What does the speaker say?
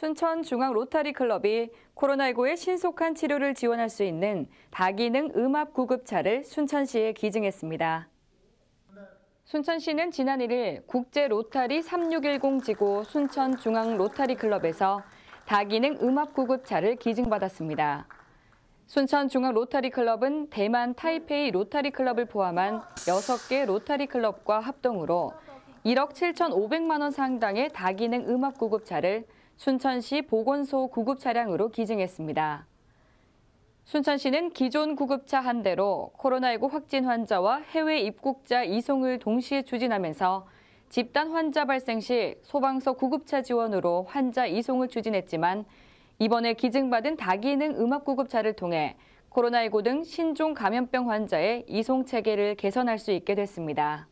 순천중앙로타리클럽이 코로나19의 신속한 치료를 지원할 수 있는 다기능 음압 구급차를 순천시에 기증했습니다. 순천시는 지난 1일 국제 로타리 3610 지구 순천중앙 로타리클럽에서 다기능 음압 구급차를 기증받았습니다. 순천중앙 로타리클럽은 대만 타이페이 로타리클럽을 포함한 6개 로타리클럽과 합동으로 1억 7,500만 원 상당의 다기능 음압 구급차를 순천시 보건소 구급 차량으로 기증했습니다. 순천시는 기존 구급차 한 대로 코로나19 확진 환자와 해외 입국자 이송을 동시에 추진하면서 집단 환자 발생 시 소방서 구급차 지원으로 환자 이송을 추진했지만 이번에 기증받은 다기능 음압 구급차를 통해 코로나19 등 신종 감염병 환자의 이송 체계를 개선할 수 있게 됐습니다.